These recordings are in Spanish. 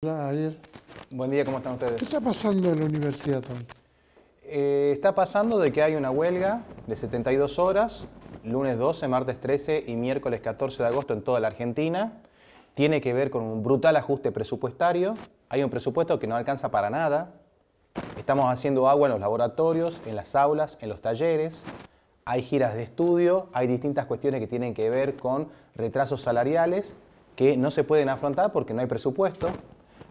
Hola, Ariel. Buen día, ¿cómo están ustedes? ¿Qué está pasando en la universidad, eh, está pasando de que hay una huelga de 72 horas, lunes 12, martes 13 y miércoles 14 de agosto en toda la Argentina. Tiene que ver con un brutal ajuste presupuestario. Hay un presupuesto que no alcanza para nada. Estamos haciendo agua en los laboratorios, en las aulas, en los talleres. Hay giras de estudio, hay distintas cuestiones que tienen que ver con retrasos salariales que no se pueden afrontar porque no hay presupuesto.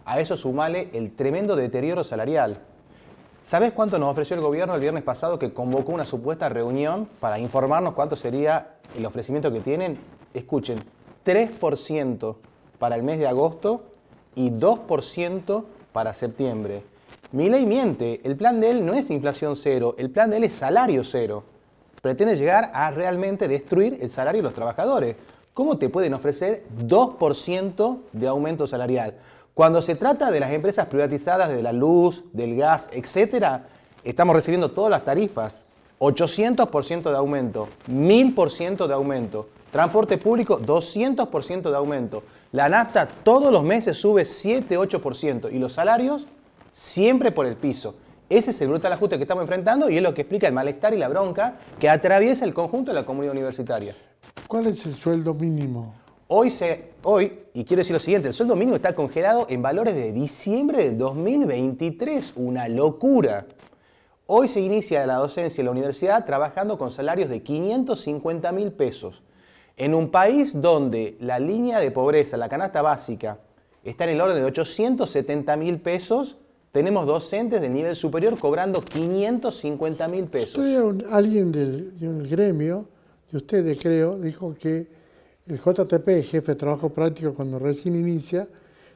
A eso sumale el tremendo deterioro salarial. ¿Sabes cuánto nos ofreció el gobierno el viernes pasado que convocó una supuesta reunión para informarnos cuánto sería el ofrecimiento que tienen? Escuchen, 3% para el mes de agosto y 2% para septiembre. ley miente, el plan de él no es inflación cero, el plan de él es salario cero. Pretende llegar a realmente destruir el salario de los trabajadores. ¿Cómo te pueden ofrecer 2% de aumento salarial? Cuando se trata de las empresas privatizadas de la luz, del gas, etc., estamos recibiendo todas las tarifas. 800% de aumento, 1000% de aumento, transporte público 200% de aumento, la nafta todos los meses sube 7-8% y los salarios siempre por el piso. Ese es el brutal ajuste que estamos enfrentando y es lo que explica el malestar y la bronca que atraviesa el conjunto de la comunidad universitaria. ¿Cuál es el sueldo mínimo? Hoy, se, hoy, y quiero decir lo siguiente, el sueldo mínimo está congelado en valores de diciembre del 2023, una locura. Hoy se inicia la docencia en la universidad trabajando con salarios de 550 mil pesos. En un país donde la línea de pobreza, la canasta básica, está en el orden de 870 mil pesos, tenemos docentes del nivel superior cobrando 550 mil pesos. alguien del, del gremio, de ustedes creo, dijo que el JTP, jefe de trabajo práctico, cuando recién inicia,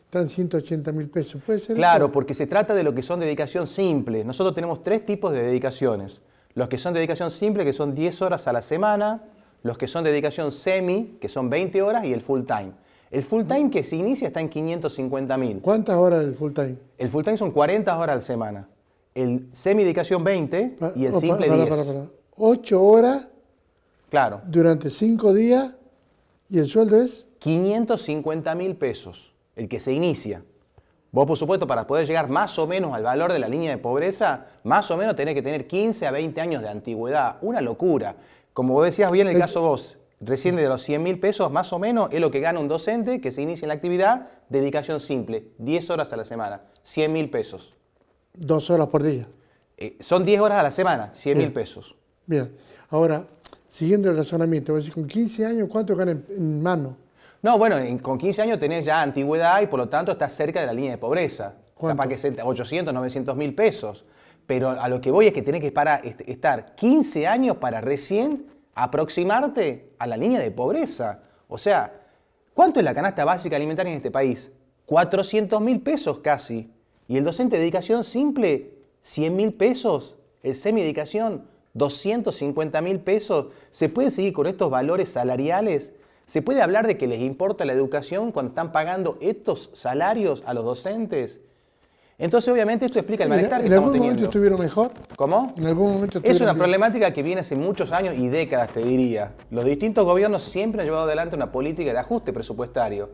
están 180 mil pesos. ¿Puede ser? Claro, porque se trata de lo que son dedicación simple. Nosotros tenemos tres tipos de dedicaciones. Los que son dedicación simple, que son 10 horas a la semana, los que son dedicación semi, que son 20 horas, y el full time. El full time que se inicia está en 550 mil. ¿Cuántas horas el full time? El full time son 40 horas a la semana. El semi dedicación 20 ah, y el simple 10. 8 horas. Claro. Durante 5 días. ¿Y el sueldo es? 550 mil pesos, el que se inicia. Vos, por supuesto, para poder llegar más o menos al valor de la línea de pobreza, más o menos tenés que tener 15 a 20 años de antigüedad. Una locura. Como vos decías bien el caso vos, recién de los 100 mil pesos, más o menos, es lo que gana un docente que se inicia en la actividad, dedicación simple, 10 horas a la semana, 100 mil pesos. Dos horas por día. Eh, son 10 horas a la semana, 100 mil pesos. Bien, ahora, siguiendo el razonamiento, con 15 años, ¿cuánto ganan en mano? No, bueno, con 15 años tenés ya antigüedad y por lo tanto estás cerca de la línea de pobreza. ¿Cuánto? Capaz que 800, 900 mil pesos. Pero a lo que voy es que tenés que para, estar 15 años para recién aproximarte a la línea de pobreza. O sea, ¿cuánto es la canasta básica alimentaria en este país? 400 mil pesos casi. Y el docente de dedicación simple, 100 mil pesos. El semi-dedicación, 250 mil pesos, ¿se puede seguir con estos valores salariales? ¿Se puede hablar de que les importa la educación cuando están pagando estos salarios a los docentes? Entonces, obviamente, esto explica el malestar que ¿En estamos teniendo. ¿En algún momento estuvieron mejor? ¿Cómo? ¿En algún momento Es una problemática que viene hace muchos años y décadas, te diría. Los distintos gobiernos siempre han llevado adelante una política de ajuste presupuestario,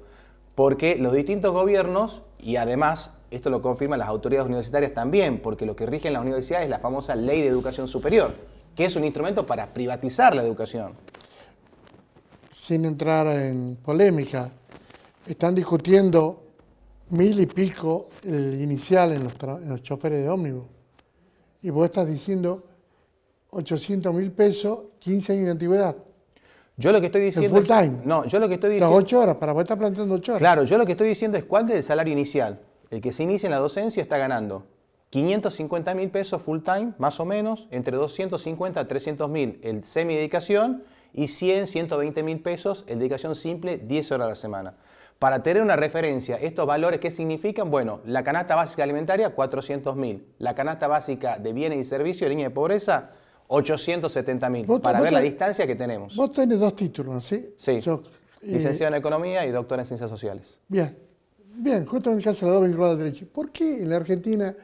porque los distintos gobiernos, y además esto lo confirman las autoridades universitarias también, porque lo que rige en las universidades es la famosa Ley de Educación Superior, que es un instrumento para privatizar la educación. Sin entrar en polémica, están discutiendo mil y pico el inicial en los, choferes de ómnibus. Y vos estás diciendo 800 mil pesos, 15 años de antigüedad. Yo lo que estoy diciendo. full time. No, yo lo que estoy diciendo. Las 8 horas, para vos estás planteando 8 horas. Claro, yo lo que estoy diciendo es cuál es el salario inicial. El que se inicia en la docencia está ganando 550 mil pesos full time, más o menos, entre 250 a 300 mil el semi-dedicación y 100, 120 mil pesos el dedicación simple 10 horas a la semana. Para tener una referencia, estos valores, ¿qué significan? Bueno, la canasta básica alimentaria, 400 mil. La canasta básica de bienes y servicios, línea de pobreza, 870 mil. Para ver la distancia que tenemos. Vos tenés dos títulos, ¿sí? Sí. Eh, Licenciado en Economía y doctor en Ciencias Sociales. Bien. Bien, justo en el caso de la doble derecha. ¿Por qué en la Argentina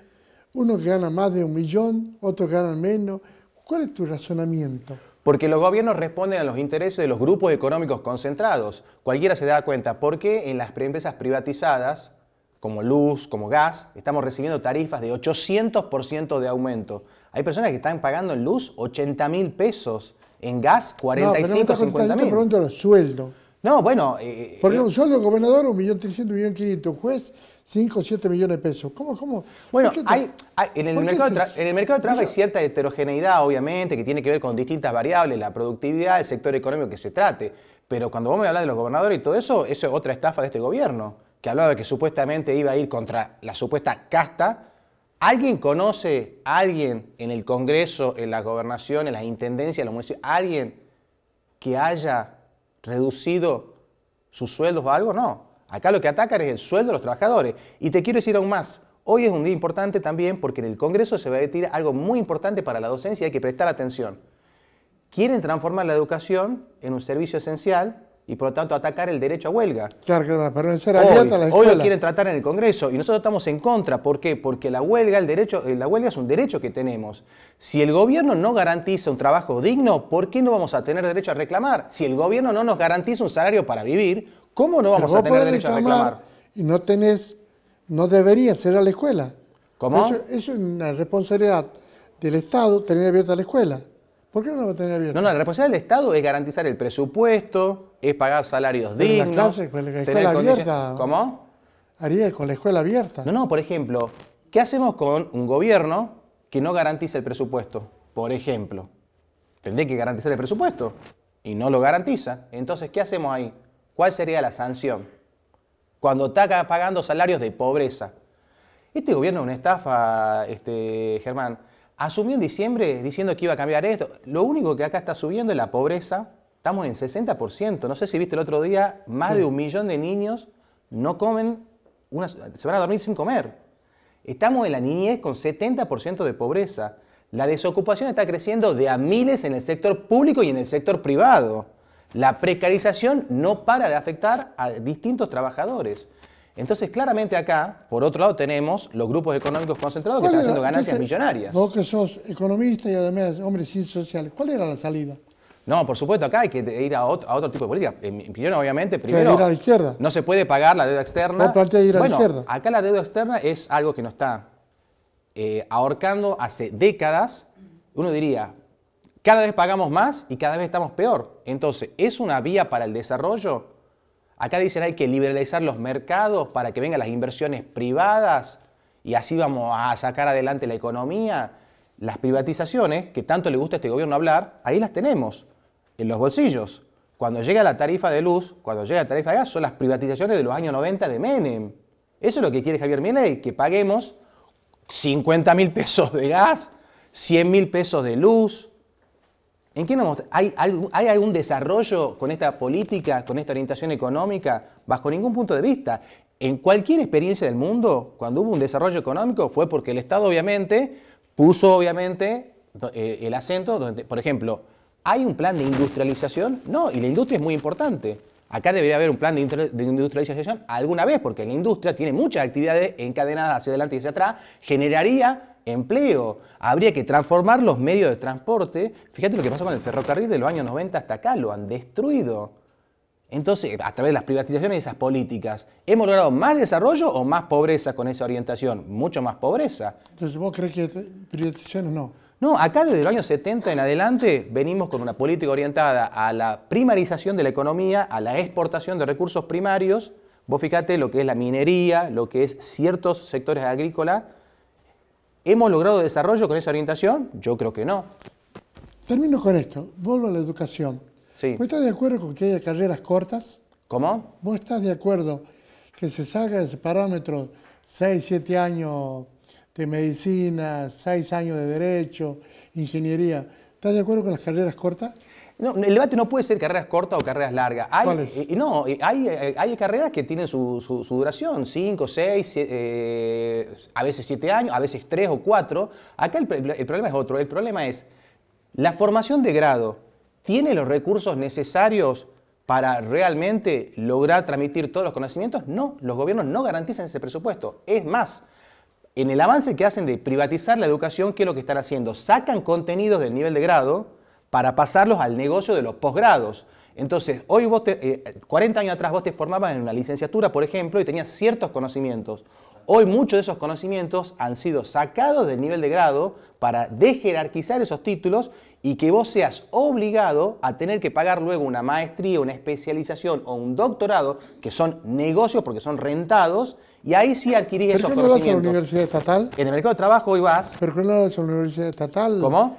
uno gana más de un millón, otros ganan menos? ¿Cuál es tu razonamiento? Porque los gobiernos responden a los intereses de los grupos económicos concentrados. Cualquiera se da cuenta por qué en las empresas privatizadas, como luz, como gas, estamos recibiendo tarifas de 800% de aumento. Hay personas que están pagando en luz 80 mil pesos, en gas 45, no, pero no 50 mil. Yo los sueldos. No, bueno. Eh, eh, por ejemplo, eh, un solo gobernador, un millón un juez, 5 o 7 millones de pesos. ¿Cómo? cómo? Bueno, en, el mercado en el mercado de trabajo hay cierta heterogeneidad, obviamente, que tiene que ver con distintas variables, la productividad, el sector económico que se trate. Pero cuando vos me hablas de los gobernadores y todo eso, eso es otra estafa de este gobierno, que hablaba de que supuestamente iba a ir contra la supuesta casta. ¿Alguien conoce a alguien en el Congreso, en la gobernación, en las intendencias, en los municipios, alguien que haya reducido sus sueldos o algo, no. Acá lo que atacan es el sueldo de los trabajadores. Y te quiero decir aún más, hoy es un día importante también porque en el Congreso se va a decir algo muy importante para la docencia y hay que prestar atención. Quieren transformar la educación en un servicio esencial y por lo tanto atacar el derecho a huelga. Claro, claro, pero ser abierta hoy, la hoy lo quieren tratar en el Congreso y nosotros estamos en contra. ¿Por qué? Porque la huelga, el derecho, eh, la huelga es un derecho que tenemos. Si el gobierno no garantiza un trabajo digno, ¿por qué no vamos a tener derecho a reclamar? Si el gobierno no nos garantiza un salario para vivir, ¿cómo no vamos a tener derecho a reclamar? Y no tenés, no debería ser a la escuela. ¿Cómo? eso es una responsabilidad del Estado tener abierta la escuela. ¿Por qué no lo va a tener abierto? No, no, la responsabilidad del Estado es garantizar el presupuesto, es pagar salarios dignos. Las clases, con pues, la escuela abierta. ¿Cómo? ¿Haría con la escuela abierta. No, no, por ejemplo, ¿qué hacemos con un gobierno que no garantiza el presupuesto? Por ejemplo, tendría que garantizar el presupuesto y no lo garantiza. Entonces, ¿qué hacemos ahí? ¿Cuál sería la sanción? Cuando está pagando salarios de pobreza. Este gobierno es una estafa, este, Germán. Asumió en diciembre diciendo que iba a cambiar esto. Lo único que acá está subiendo es la pobreza. Estamos en 60%. No sé si viste el otro día, más de un millón de niños no comen, se van a dormir sin comer. Estamos en la niñez con 70% de pobreza. La desocupación está creciendo de a miles en el sector público y en el sector privado. La precarización no para de afectar a distintos trabajadores. Entonces, claramente acá, por otro lado, tenemos los grupos económicos concentrados que están haciendo ganancias millonarias. Vos que sos economista y además hombre sin sociales, ¿cuál era la salida? No, por supuesto, acá hay que ir a otro, tipo de política. En obviamente, primero. Ir a la izquierda. No se puede pagar la deuda externa. No plantea ir a la izquierda. Acá la deuda externa es algo que nos está eh, ahorcando hace décadas. Uno diría, cada vez pagamos más y cada vez estamos peor. Entonces, ¿es una vía para el desarrollo? Acá dicen hay que liberalizar los mercados para que vengan las inversiones privadas y así vamos a sacar adelante la economía. Las privatizaciones, que tanto le gusta a este gobierno hablar, ahí las tenemos, en los bolsillos. Cuando llega la tarifa de luz, cuando llega la tarifa de gas, son las privatizaciones de los años 90 de Menem. Eso es lo que quiere Javier Milei, que paguemos 50 mil pesos de gas, 100 mil pesos de luz, ¿En qué ¿Hay, ¿Hay algún desarrollo con esta política, con esta orientación económica? Bajo ningún punto de vista. En cualquier experiencia del mundo, cuando hubo un desarrollo económico, fue porque el Estado obviamente puso obviamente eh, el acento donde, por ejemplo, ¿hay un plan de industrialización? No, y la industria es muy importante. Acá debería haber un plan de industrialización alguna vez, porque la industria tiene muchas actividades encadenadas hacia adelante y hacia atrás, generaría empleo. Habría que transformar los medios de transporte. Fíjate lo que pasó con el ferrocarril de los años 90 hasta acá, lo han destruido. Entonces, a través de las privatizaciones y esas políticas, ¿hemos logrado más desarrollo o más pobreza con esa orientación? Mucho más pobreza. Entonces, ¿vos crees que privatizaciones no? No, acá desde los años 70 en adelante venimos con una política orientada a la primarización de la economía, a la exportación de recursos primarios. Vos fíjate lo que es la minería, lo que es ciertos sectores agrícolas ¿Hemos logrado desarrollo con esa orientación? Yo creo que no. Termino con esto. Vuelvo a la educación. Sí. ¿Vos estás de acuerdo con que haya carreras cortas? ¿Cómo? ¿Vos estás de acuerdo que se salga de ese parámetro 6, 7 años de medicina, 6 años de derecho, ingeniería? ¿Estás de acuerdo con las carreras cortas? No, el debate no puede ser carreras cortas o carreras largas. Hay, eh, no, eh, eh, hay, carreras que tienen su, duración, 5, 6, a veces 7 años, a veces 3 o 4. Acá el, el problema es otro. El problema es, ¿la formación de grado tiene los recursos necesarios para realmente lograr transmitir todos los conocimientos? No, los gobiernos no garantizan ese presupuesto. Es más, en el avance que hacen de privatizar la educación, ¿qué es lo que están haciendo? Sacan contenidos del nivel de grado para pasarlos al negocio de los posgrados. Entonces, hoy vos 40 eh, años atrás vos te formabas en una licenciatura, por ejemplo, y tenías ciertos conocimientos. Hoy muchos de esos conocimientos han sido sacados del nivel de grado para dejerarquizar esos títulos y que vos seas obligado a tener que pagar luego una maestría, una especialización o un doctorado, que son negocios porque son rentados, y ahí sí adquirís esos conocimientos. vas universidad estatal? En el mercado de trabajo hoy vas. ¿Pero qué no vas la universidad estatal? ¿Cómo?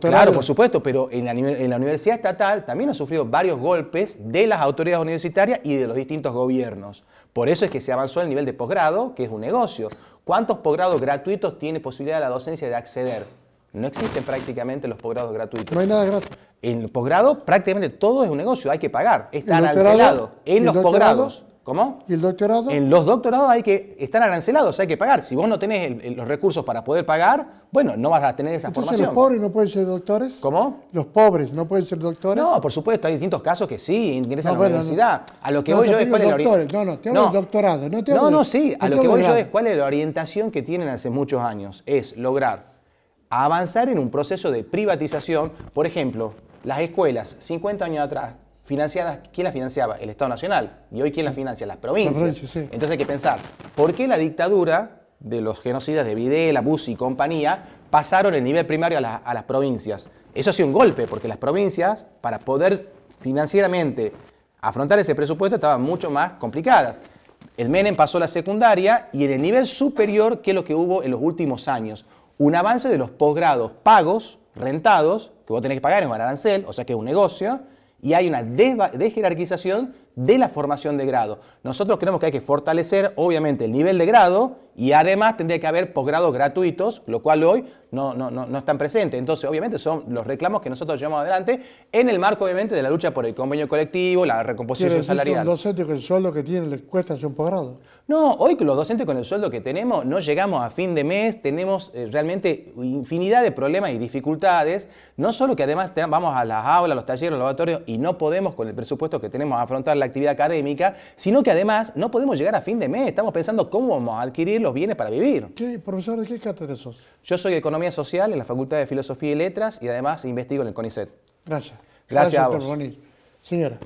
Claro, por supuesto, pero en la, universidad estatal también ha sufrido varios golpes de las autoridades universitarias y de los distintos gobiernos. Por eso es que se avanzó el nivel de posgrado, que es un negocio. ¿Cuántos posgrados gratuitos tiene posibilidad la docencia de acceder? No existen prácticamente los posgrados gratuitos. No hay nada gratuito. En el posgrado prácticamente todo es un negocio, hay que pagar. Está arancelado en los posgrados. ¿Cómo? ¿Y el doctorado? En los doctorados hay que están arancelados, hay que pagar. Si vos no tenés los recursos para poder pagar, bueno, no vas a tener esa Entonces, formación. los pobres no pueden ser doctores? ¿Cómo? ¿Los pobres no pueden ser doctores? No, por supuesto, hay distintos casos que sí, ingresan a la universidad. A lo que voy yo es cuál es la No, no, doctorado. No, no, no, sí. A lo que voy yo es cuál es la orientación que tienen hace muchos años. Es lograr avanzar en un proceso de privatización. Por ejemplo, las escuelas, 50 años atrás, financiadas, ¿quién las financiaba? El Estado Nacional. Y hoy, ¿quién las financia? Las provincias. Entonces hay que pensar, ¿por qué la dictadura de los genocidas de Videla, Bussi y compañía pasaron el nivel primario a, las provincias? Eso ha un golpe, porque las provincias, para poder financieramente afrontar ese presupuesto, estaban mucho más complicadas. El Menem pasó la secundaria y en el nivel superior que lo que hubo en los últimos años. Un avance de los posgrados pagos, rentados, que vos tenés que pagar en un arancel, o sea que es un negocio, y hay una desjerarquización de la formación de grado. Nosotros creemos que hay que fortalecer, obviamente, el nivel de grado y además tendría que haber posgrados gratuitos, lo cual hoy no, no, no, están presentes. Entonces, obviamente, son los reclamos que nosotros llevamos adelante en el marco, obviamente, de la lucha por el convenio colectivo, la recomposición salarial. los docentes con el sueldo que tienen les cuesta hacer un posgrado? No, hoy los docentes con el sueldo que tenemos no llegamos a fin de mes, tenemos eh, realmente infinidad de problemas y dificultades, no solo que además vamos a las aulas, los talleres, los laboratorios y no podemos con el presupuesto que tenemos afrontar actividad académica, sino que además no podemos llegar a fin de mes. Estamos pensando cómo vamos a adquirir los bienes para vivir. ¿Qué, profesor, ¿de qué cátedra sos? Yo soy Economía Social en la Facultad de Filosofía y Letras y además investigo en el CONICET. Gracias. Gracias, a Señora.